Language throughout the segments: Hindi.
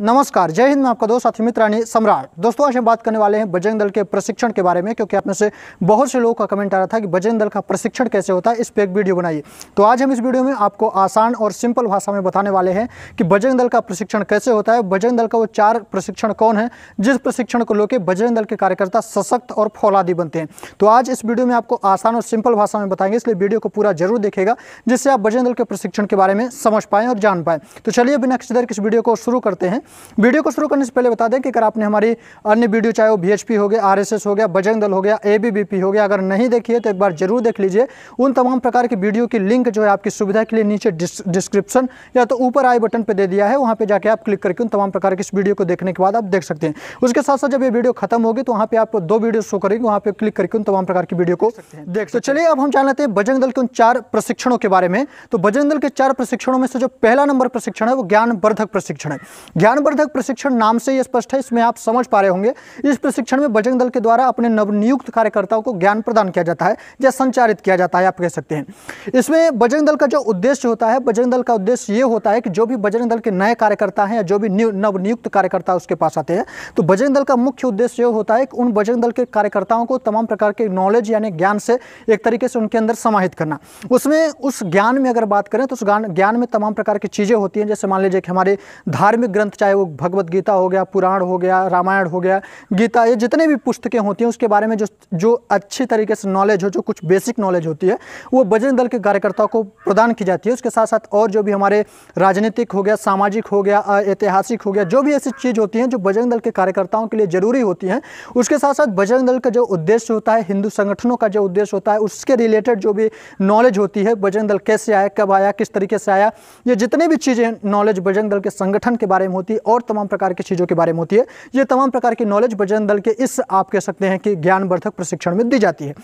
नमस्कार जय हिंद मैं आपका दोस्त साथी मित्र रानी सम्राट दोस्तों आज हम बात करने वाले हैं बजरंग दल के प्रशिक्षण के बारे में क्योंकि आप में से बहुत से लोगों का कमेंट आ रहा था कि बजरंग दल का प्रशिक्षण कैसे होता है इस पर एक वीडियो बनाइए तो आज हम इस वीडियो में आपको आसान और सिंपल भाषा में बताने वाले हैं कि बजरंग दल का प्रशिक्षण कैसे होता है बजरंग दल का वो चार प्रशिक्षण कौन है जिस प्रशिक्षण को लेकर बजरंग दल के कार्यकर्ता सशक्त और फौलादी बनते हैं तो आज इस वीडियो में आपको आसान और सिंपल भाषा में बताएंगे इसलिए वीडियो को पूरा जरूर देखेगा जिससे आप बजरंग दल के प्रशिक्षण के बारे में समझ पाएँ और जान पाएँ तो चलिए बिना किसी देर इस वीडियो को शुरू करते हैं वीडियो को शुरू करने से पहले बता दें कि अगर आपने हमारी अन्य वीडियो चाहे वो बी हो गया आर हो गया बजरंग दल हो गया ए हो गया अगर नहीं देखी है तो एक बार जरूर देख लीजिए उन तमाम प्रकार की वीडियो की लिंक जो है आपकी सुविधा के लिए नीचे डिस्क्रिप्शन या तो ऊपर आई बटन पर दे दिया है वहाँ पर जाकर आप क्लिक करके उन तमाम प्रकार की इस वीडियो को देखने के बाद आप देख सकते हैं उसके साथ साथ जब ये वीडियो खत्म होगी तो वहाँ पर आप दो वीडियो शो करेंगे वहाँ पर क्लिक करके उन तमाम प्रकार की वीडियो को देख सकते चलिए अब हम जान लेते हैं बजरंग दल के उन चार प्रशिक्षणों के बारे में तो बजरंग दल के चार प्रशिक्षणों में से जो पहला नंबर प्रशिक्षण है वो ज्ञान वर्धक प्रशिक्षण है ज्ञान ज्ञानवर्धक प्रशिक्षण नाम से यह स्पष्ट है इसमें आप समझ पा रहे होंगे इस प्रशिक्षण में बजरंग दल के द्वारा अपने नवनियुक्त कार्यकर्ताओं को ज्ञान प्रदान किया जाता है या संचारित किया जाता है आप कह सकते हैं इसमें बजरंग दल का जो उद्देश्य होता है बजरंग दल का उद्देश्य ये होता है कि जो भी बजरंग दल के नए कार्यकर्ता हैं या जो भी नवनियुक्त कार्यकर्ता उसके पास आते हैं तो बजरंग दल का मुख्य उद्देश्य ये होता है कि उन बजरंग दल के कार्यकर्ताओं को तमाम प्रकार के नॉलेज यानी ज्ञान से एक तरीके से उनके अंदर समाहित करना उसमें उस ज्ञान में अगर बात करें तो उस ज्ञान में तमाम प्रकार की चीज़ें होती हैं जैसे मान लीजिए कि हमारे धार्मिक ग्रंथ चाहे वो भगवत गीता हो गया पुराण हो गया रामायण हो गया गीता ये जितने भी पुस्तकें होती हैं उसके बारे में जो जो अच्छी तरीके से नॉलेज हो जो कुछ बेसिक नॉलेज होती है वो बजरंग दल के कार्यकर्ताओं को प्रदान की जाती है उसके साथ साथ और जो भी हमारे राजनीतिक हो गया सामाजिक हो गया ऐतिहासिक हो गया जो भी ऐसी चीज़ होती हैं जो बजरंग दल के कार्यकर्ताओं के लिए ज़रूरी होती हैं उसके साथ साथ बजरंग दल का जो उद्देश्य होता है हिंदू संगठनों का जो उद्देश्य होता है उसके रिलेटेड जो भी नॉलेज होती है बजरंग दल कैसे आया कब आया किस तरीके से आया ये जितने भी चीज़ें नॉलेज बजरंग दल के संगठन के बारे में होती है और तमाम प्रकार की चीज़ों के बारे में होती है ये तमाम प्रकार की नॉलेज बजरंग दल के इस आप कह सकते हैं कि ज्ञानवर्धक प्रशिक्षण में दी जाती है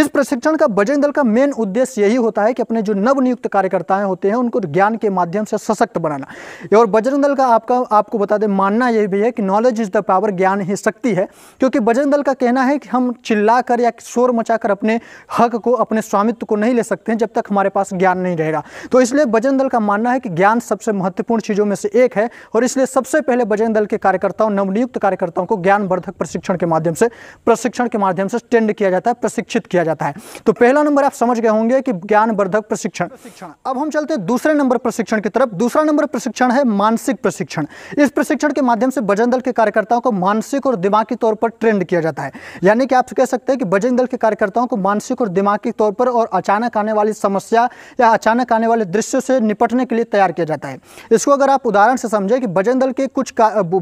इस प्रशिक्षण का बजरंग दल का मेन उद्देश्य यही होता है कि अपने जो नवनियुक्त कार्यकर्ता हैं होते हैं उनको ज्ञान के माध्यम से सशक्त बनाना और बजरंग दल का आपका आपको बता दें मानना यह भी है कि नॉलेज इज़ द पावर ज्ञान ही शक्ति है क्योंकि बजरंग दल का कहना है कि हम चिल्लाकर या शोर मचाकर अपने हक को अपने स्वामित्व को नहीं ले सकते हैं जब तक हमारे पास ज्ञान नहीं रहेगा तो इसलिए बजरंग दल का मानना है कि ज्ञान सबसे महत्वपूर्ण चीज़ों में से एक है और इसलिए इसलिए सबसे पहले बजरंग दल के कार्यकर्ताओं नवनियुक्त कार्यकर्ताओं को ज्ञानवर्धक प्रशिक्षण के माध्यम से प्रशिक्षण के माध्यम से टेंड किया जाता है प्रशिक्षित किया जाता है तो पहला नंबर आप समझ गए होंगे कि ज्ञानवर्धक प्रशिक्षण अब हम चलते हैं दूसरे नंबर प्रशिक्षण की तरफ दूसरा नंबर प्रशिक्षण है मानसिक प्रशिक्षण इस प्रशिक्षण के माध्यम से बजरंग दल के कार्यकर्ताओं को मानसिक और दिमागी तौर पर ट्रेंड किया जाता है यानी कि आप कह सकते हैं कि बजरंग दल के कार्यकर्ताओं को मानसिक और दिमागी तौर पर और अचानक आने वाली समस्या या अचानक आने वाले दृश्य से निपटने के लिए तैयार किया जाता है इसको अगर आप उदाहरण से समझे कि बजरंग भजन दल के कुछ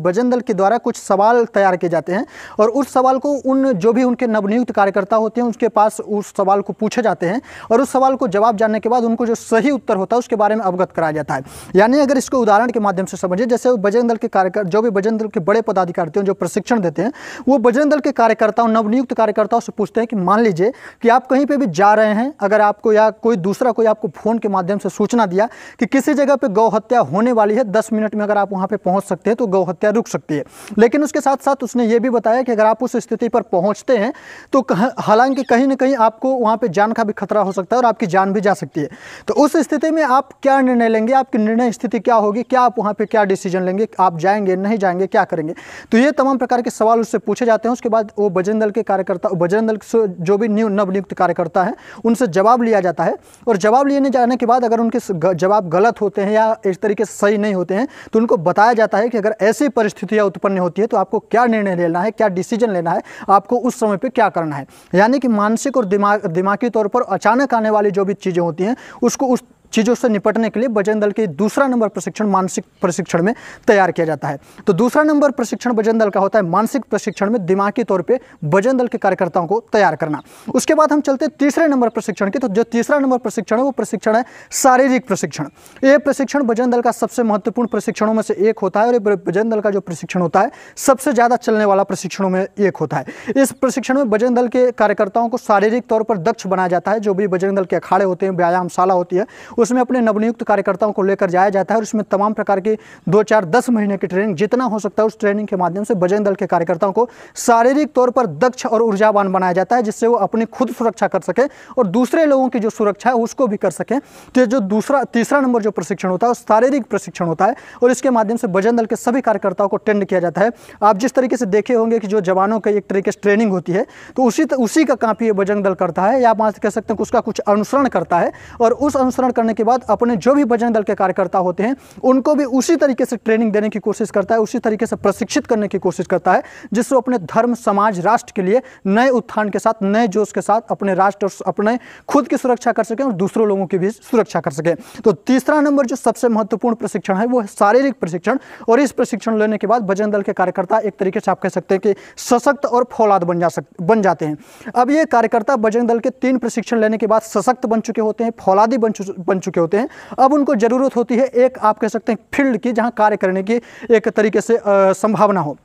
भजन दल के द्वारा कुछ सवाल तैयार किए जाते हैं और उस सवाल को उन जो भी उनके नवनियुक्त कार्यकर्ता होते हैं उनके पास उस सवाल को पूछे जाते हैं और उस सवाल को जवाब जानने के बाद उनको जो सही उत्तर होता है उसके बारे में अवगत कराया जाता है यानी अगर इसको उदाहरण के माध्यम से समझिए जैसे भजन दल के कार्यकर् जो भी भजन दल के बड़े पदाधिकारी हैं जो प्रशिक्षण देते हैं वो भजन दल के कार्यकर्ताओं नवनियुक्त कार्यकर्ताओं से पूछते हैं कि मान लीजिए कि आप कहीं पर भी जा रहे हैं अगर आपको या कोई दूसरा कोई आपको फ़ोन के माध्यम से सूचना दिया कि किसी जगह पर गौ हत्या होने वाली है दस मिनट में अगर आप वहाँ पर पहुंच सकते हैं तो गौ हत्या रुक सकती है लेकिन उसके साथ साथ उसने ये भी बताया कि अगर आप उस स्थिति पर पहुंचते हैं तो हालांकि कहीं ना कहीं आपको वहाँ पर जान का भी खतरा हो सकता है और आपकी जान भी जा सकती है तो उस स्थिति में आप क्या निर्णय लेंगे आपकी निर्णय स्थिति क्या होगी क्या आप वहाँ पर क्या डिसीजन लेंगे आप जाएंगे नहीं जाएंगे क्या करेंगे तो ये तमाम प्रकार के सवाल उससे पूछे जाते हैं उसके बाद वो बजरंग दल के कार्यकर्ता बजरंग दल से जो भी न्यू नवनियुक्त कार्यकर्ता है उनसे जवाब लिया जाता है और जवाब लिए जाने के बाद अगर उनके जवाब गलत होते हैं या इस तरीके से सही नहीं होते हैं तो उनको बताया बताया जाता है कि अगर ऐसी परिस्थितियां उत्पन्न होती है तो आपको क्या निर्णय लेना है क्या डिसीजन लेना है आपको उस समय पर क्या करना है यानी कि मानसिक और दिमाग दिमागी तौर पर अचानक आने वाली जो भी चीज़ें होती हैं उसको उस चीज़ों से निपटने के लिए बजरंग दल के दूसरा नंबर प्रशिक्षण मानसिक प्रशिक्षण में तैयार किया जाता है तो दूसरा नंबर प्रशिक्षण बजरंग दल का होता है मानसिक प्रशिक्षण में दिमागी तौर पर बजरंग दल के कार्यकर्ताओं को तैयार करना उसके बाद हम चलते हैं तीसरे नंबर प्रशिक्षण के तो जो तीसरा नंबर प्रशिक्षण है वो प्रशिक्षण है शारीरिक प्रशिक्षण ये प्रशिक्षण बजरंग दल का सबसे महत्वपूर्ण प्रशिक्षणों में से एक होता है और बजरंग दल का जो प्रशिक्षण होता है सबसे ज़्यादा चलने वाला प्रशिक्षणों में एक होता है इस प्रशिक्षण में बजरंग दल के कार्यकर्ताओं को शारीरिक तौर पर दक्ष बनाया जाता है जो भी बजरंग दल के अखाड़े होते हैं व्यायामशाला होती है उसमें अपने नवनियुक्त कार्यकर्ताओं को लेकर जाया जाता है और उसमें तमाम प्रकार की दो चार दस महीने की ट्रेनिंग जितना हो सकता है उस ट्रेनिंग के माध्यम से बजरंग दल के कार्यकर्ताओं को शारीरिक तौर पर दक्ष और ऊर्जावान बनाया जाता है जिससे वो अपनी खुद सुरक्षा कर सके और दूसरे लोगों की जो सुरक्षा है उसको भी कर सकें तो जो दूसरा तीसरा नंबर जो प्रशिक्षण होता है वो शारीरिक प्रशिक्षण होता है और इसके माध्यम से बजरंग दल के सभी कार्यकर्ताओं को अटेंड किया जाता है आप जिस तरीके से देखे होंगे कि जो जवानों का एक तरीके से ट्रेनिंग होती है तो उसी उसी का काफी ये बजरंग दल करता है या आप कह सकते हैं उसका कुछ अनुसरण करता है और उस अनुसरण करने करने के बाद अपने जो भी बजरंग दल के कार्यकर्ता होते हैं उनको भी उसी तरीके से ट्रेनिंग देने की कोशिश करता है उसी तरीके से प्रशिक्षित करने की कोशिश करता है जिससे अपने धर्म समाज राष्ट्र के लिए नए उत्थान के साथ नए जोश के साथ अपने राष्ट्र और अपने खुद की सुरक्षा कर सकें और दूसरों लोगों की भी सुरक्षा कर सकें तो तीसरा नंबर जो सबसे महत्वपूर्ण प्रशिक्षण है वो है शारीरिक प्रशिक्षण और इस प्रशिक्षण लेने के बाद बजरंग दल के कार्यकर्ता एक तरीके से आप कह सकते हैं कि सशक्त और फौलाद बन जा सकते बन जाते हैं अब ये कार्यकर्ता बजरंग दल के तीन प्रशिक्षण लेने के बाद सशक्त बन चुके होते हैं फौलादी बन बन चुके होते हैं अब उनको ज़रूरत होती है एक आप कह सकते हैं फील्ड की जहाँ कार्य करने की एक तरीके से संभावना हो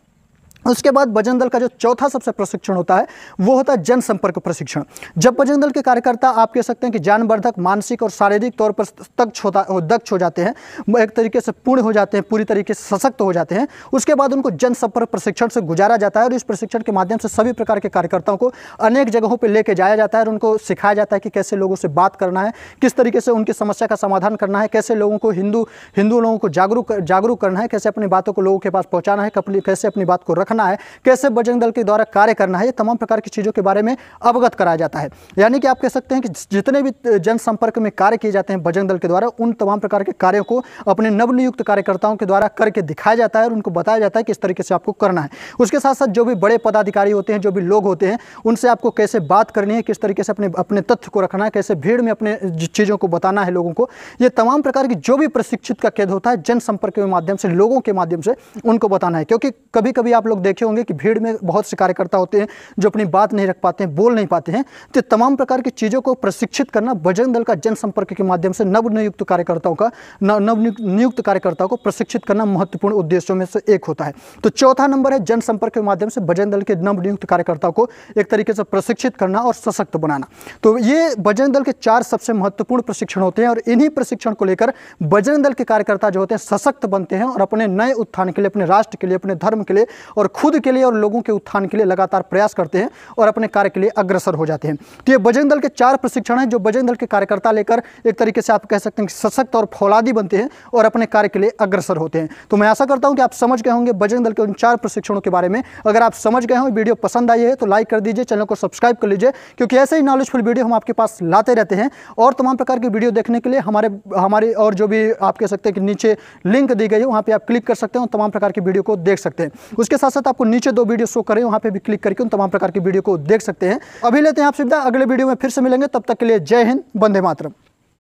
उसके बाद बजरंग दल का जो चौथा सबसे प्रशिक्षण होता है वो होता है जनसंपर्क प्रशिक्षण जब बजरंग दल के कार्यकर्ता आप कह सकते हैं कि जानवर्धक मानसिक और शारीरिक तौर पर दक्ष होता दक्ष हो जाते हैं एक तरीके से पूर्ण हो जाते हैं पूरी तरीके से सशक्त हो जाते हैं उसके बाद उनको जनसंपर्क प्रशिक्षण से गुजारा जाता है और इस प्रशिक्षण के माध्यम से सभी प्रकार के कार्यकर्ताओं को अनेक जगहों पर लेके जाया जाता है और उनको सिखाया जाता है कि कैसे लोगों से बात करना है किस तरीके से उनकी समस्या का समाधान करना है कैसे लोगों को हिंदू हिंदू लोगों को जागरूक जागरूक करना है कैसे अपनी बातों को लोगों के पास पहुँचाना है कैसे अपनी बात को रखना रखना है कैसे बजरंग दल के द्वारा कार्य करना है ये तमाम प्रकार की चीज़ों के बारे में अवगत कराया जाता है यानी कि आप कह सकते हैं कि जितने भी जनसंपर्क में कार्य किए जाते हैं बजरंग दल के द्वारा उन तमाम प्रकार के कार्यों को अपने नवनियुक्त कार्यकर्ताओं के द्वारा करके दिखाया जाता है और उनको बताया जाता है कि इस तरीके से आपको करना है उसके साथ साथ जो भी बड़े पदाधिकारी होते हैं जो भी लोग होते हैं उनसे आपको कैसे बात करनी है किस तरीके से अपने अपने तथ्य को रखना है कैसे भीड़ में अपने चीज़ों को बताना है लोगों को ये तमाम प्रकार की जो भी प्रशिक्षित का कैद होता है जनसंपर्क के माध्यम से लोगों के माध्यम से उनको बताना है क्योंकि कभी कभी आप लोग देखे होंगे कि भीड़ में बहुत से कार्यकर्ता होते हैं जो अपनी बात नहीं रख पाते हैं बोल नहीं पाते हैं तो तमाम प्रकार की चीज़ों को प्रशिक्षित करना बजरंग दल का जनसंपर्क के माध्यम से नवनियुक्त कार्यकर्ताओं का नवनियुक्त कार्यकर्ताओं को प्रशिक्षित करना महत्वपूर्ण उद्देश्यों में से एक होता है तो चौथा नंबर है जनसंपर्क के माध्यम से बजरंग दल के नवनियुक्त कार्यकर्ताओं को एक तरीके से प्रशिक्षित करना और सशक्त बनाना तो ये बजरंग दल के चार सबसे महत्वपूर्ण प्रशिक्षण होते हैं और इन्हीं प्रशिक्षण को लेकर बजरंग दल के कार्यकर्ता जो होते हैं सशक्त बनते हैं और अपने नए उत्थान के लिए अपने राष्ट्र के लिए अपने धर्म के लिए और खुद के लिए और लोगों के उत्थान के लिए लगातार प्रयास करते हैं और अपने कार्य के लिए अग्रसर हो जाते हैं तो ये बजरंग दल के चार प्रशिक्षण हैं जो बजरंग दल के कार्यकर्ता लेकर एक तरीके से आप कह सकते हैं सशक्त और फौलादी बनते हैं और अपने कार्य के लिए अग्रसर होते हैं तो मैं आशा करता हूँ कि आप समझ गए होंगे बजरंग दल के उन चार प्रशिक्षणों के बारे में अगर आप समझ गए हो वीडियो पसंद आई है तो लाइक कर दीजिए चैनल को सब्सक्राइब कर लीजिए क्योंकि ऐसे ही नॉलेजफुल वीडियो हम आपके पास लाते रहते हैं और तमाम प्रकार की वीडियो देखने के लिए हमारे हमारे और जो भी आप कह सकते हैं कि नीचे लिंक दी गई है वहाँ पर आप क्लिक कर सकते हैं और तमाम प्रकार की वीडियो को देख सकते हैं उसके साथ साथ आपको नीचे दो वीडियो शो करें वहां पे भी क्लिक करके उन तमाम प्रकार की वीडियो को देख सकते हैं अभी लेते हैं आप सीधा अगले वीडियो में फिर से मिलेंगे तब तक के लिए जय हिंद बंदे मातरम